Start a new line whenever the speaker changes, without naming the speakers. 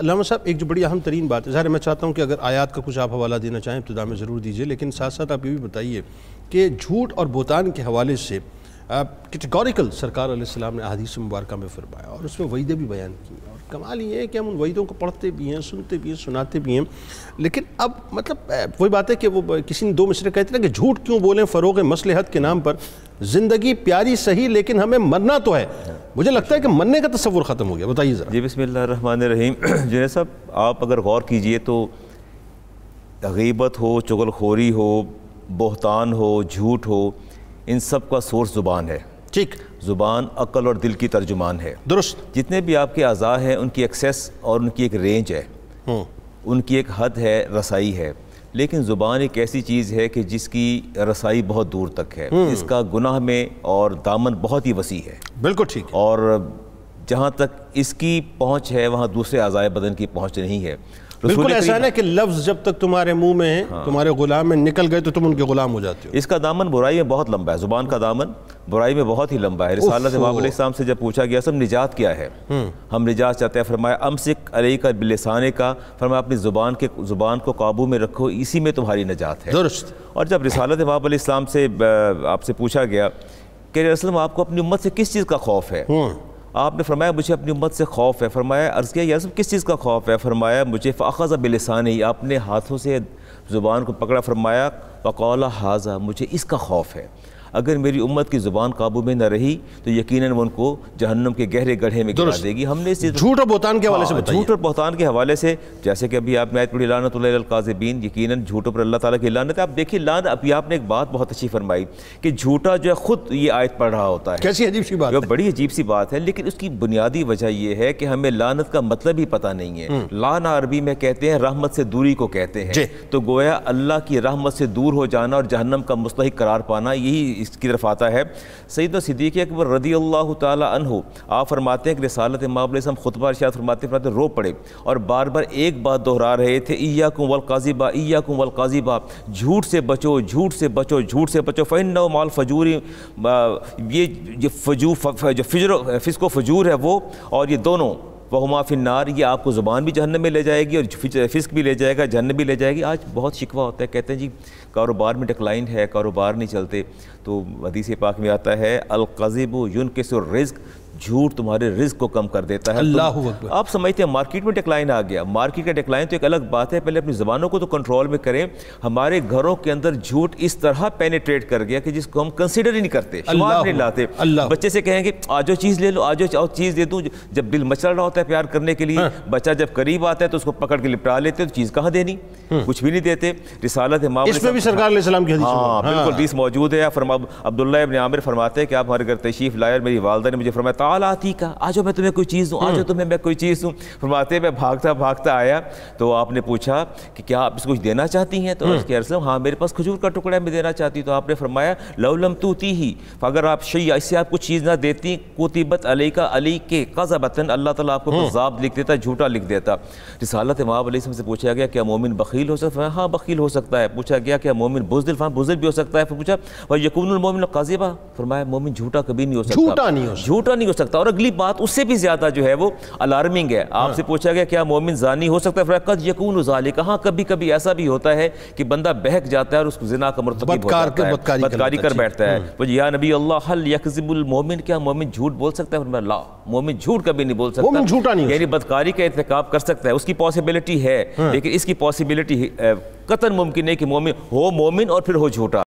अलामा साहब एक जो बड़ी अहम तरीन बात है ज़ाहिर मैं चाहता हूँ कि अगर आयात का कुछ आप हवाला देना चाहें इब्तदा में ज़रूर दीजिए लेकिन साथ साथ आप ये भी बताइए कि झूठ और बोतान के हवाले से कैटेगोरिकल सरकार आसमाम ने अदीस मुबारक में फरमाया और उसमें वहीदें भी बयान की और कमाल ये है कि हम उन वहीदों को पढ़ते भी हैं सुनते भी हैं सुनाते भी हैं लेकिन अब मतलब वही बात है कि वो किसी ने दो मिसरे कहते ना कि झूठ क्यों बोलें फ़रोग मसलहत के नाम पर ज़िंदगी प्यारी सही लेकिन हमें मरना तो है मुझे लगता है कि मरने का तस्वुर ख़त्म हो गया बताइए जी बसमिल रहीम जुनेद साहब आप अगर गौर कीजिए तो गीबत हो चुगलखोरी हो बहतान हो झूठ हो इन सब का सोर्स ज़ुबान है ठीक ज़ुबान अक्ल और दिल की तर्जुमान है दुरुस्त जितने भी आपके अज़ा हैं उनकी एक्सेस और उनकी एक रेंज है हम्म। उनकी एक हद है रसाई है लेकिन ज़ुबान एक ऐसी चीज़ है कि जिसकी रसाई बहुत दूर तक है हम्म। इसका गुनाह में और दामन बहुत ही वसी है बिल्कुल ठीक और जहाँ तक इसकी पहुँच है वहाँ दूसरे आज़ाए बदन की पहुँच नहीं है बिल्कुल ऐसा है ना कि लफ्ज जब तक तुम्हारे मुंह में हाँ। तुम्हारे गुलाम में निकल गए तो तुम उनके गुलाम हो जाते हो इसका दामन बुराई में बहुत लंबा है जुबान का दामन बुराई में बहुत ही लंबा है रिसालत इमाम इस्लाम से जब पूछा गया सब निजात क्या है हम्म। हम निजात चाहते हैं फरमाया अमसिक अली का बिलसाने का फरमाया अपनी जुबान के जुबान को काबू में रखो इसी में तुम्हारी निजात है दुरुस्त और जब रिसालत इमाम इस्लाम से आपसे पूछा गया कि रसलम आपको अपनी उम्मत से किस चीज़ का खौफ है हम्म। आपने फरमाया मुझे अपनी उम्मत से खौफ है फरमाया अर्ज़ किया यार सब किस चीज़ का खौफ है फरमाया मुझे फ़ाखज़ बिलसान ही आपने हाथों से ज़ुबान को पकड़ा फरमाया बकौला हाजा मुझे इसका खौफ है अगर मेरी उम्मत की ज़ुबान काबू में न रही तो यकीन उनको जहन्नम के गहरे गढ़े में गिरा देगी हमने इसे झूठ और बोहतान के हवाले से हाँ, झूठ और बोहतान के हवाले से जैसे कि अभी आप मैत पढ़ी काजबीन यकीन झूठों पर अल्लाह ताला की लानत है आप देखिए लान अभी आपने एक बात बहुत अच्छी फरमाई कि झूठा जो है खुद ये आयत पढ़ रहा होता है कैसी अजीब सी बात बड़ी अजीब सी बात है लेकिन उसकी बुनियादी वजह यह है कि हमें लानत का मतलब ही पता नहीं है हम्म। लान अरबी में कहते हैं रहमत से दूरी को कहते हैं तो गोया अल्लाह की रहमत से दूर हो जाना और जहन्नम का मुस्तक करार पाना यही इसकी तरफ आता है सईद सिद्दीक अकबर रदी अल्लाह तहु आप फरमाते हैं कि रसालत मामल खुतबा शायद फरमाते फरमाते रो पड़े और बार बार एक बात दोहरा रहे थे ईया कुम वल काजीबा ईया कुम वल काजीबा झूठ से बचो झूठ से बचो झूठ से बचो फ़ैन नौ माल फजूरी ये जो फजू फजर फिजको फिसको फजूर है वो और ये दोनों वहुमा फिनार ये आपको ज़ुबान भी जहन्नम में ले जाएगी और फिस्क भी ले जाएगा जहन्नम भी ले जाएगी आज बहुत शिकवा होता है कहते हैं जी कारोबार में डिक्लाइन है कारोबार नहीं चलते तो वदीसी पाक में आता है अलकज़ब यून के रिज्क झूठ तुम्हारे रिस्क को कम कर देता है अल्लाह आप समझते हैं मार्केट में डिक्लाइन आ गया मार्केट का डिक्लाइन तो एक अलग बात है पहले अपनी ज़बानों को तो कंट्रोल में करें हमारे घरों के अंदर झूठ इस तरह पेनेट्रेट कर गया कि जिसको हम कंसिडर ही नहीं करते नहीं लाते बच्चे से कहेंगे आजो चीज़ ले लो आजो और चीज़ दे दूँ जब दिल मचल रहा होता है प्यार करने के लिए हाँ। बच्चा जब करीब आता है तो उसको पकड़ के लिपटा लेते तो चीज़ कहाँ देनी हाँ। कुछ भी नहीं देते रिसालत है इसमें भी सरकार की हाँ बिल्कुल हाँ। हदीस मौजूद है फरमा अब्दुल्ला आमिर फरमाते हैं कि आप हमारे घर तशीफ लाए मेरी वालदा ने मुझे फरमाया ताल आती का आ जाओ मैं तुम्हें कोई चीज़ दूँ आ जाओ तुम्हें मैं कोई चीज़ दूँ फरमाते मैं भागता भागता आया तो आपने पूछा कि क्या आप इसको कुछ देना चाहती हैं तो हम्म। उसके हाँ मेरे पास खजूर का टुकड़ा मैं देना चाहती तो आपने फरमाया लवलम तूती ही अगर आप शैया इससे आप कुछ चीज़ ना देती कोतिबत अली का अली के कज़ा बतन अल्लाह तला आपको हम्म। जब लिख देता झूठा लिख देता रिसालत इमाम अली से पूछा गया क्या मोमिन बखील हो सकता है हाँ बखील हो सकता है पूछा गया क्या मोमिन बुजदिल हाँ बुजिल भी हो सकता है फिर पूछा भाई यकून मोमिन काजिबा फरमाया मोमिन झूठा कभी नहीं हो सकता झूठा नहीं हो झूठा नहीं नहीं हो सकता और अगली बात उससे भी ज़्यादा जो है वो अलार्मिंग है हाँ। आपसे पूछा गया क्या मोमिन जानी हो सकता है फ़रकत यकून उजाले कहा कभी कभी ऐसा भी होता है कि बंदा बहक जाता है और उसको जिना का मरतब बदकारी कर बैठता है हम्म। या नबी अल्लाह हल यकजिबुल मोमिन क्या मोमिन झूठ बोल सकता है ला मोमिन झूठ कभी नहीं बोल सकता झूठा नहीं यानी बदकारी का इंतकाब कर सकता है उसकी पॉसिबिलिटी है हाँ। लेकिन इसकी पॉसिबिलिटी कतन मुमकिन है कि मोमिन हो मोमिन और फिर हो झूठा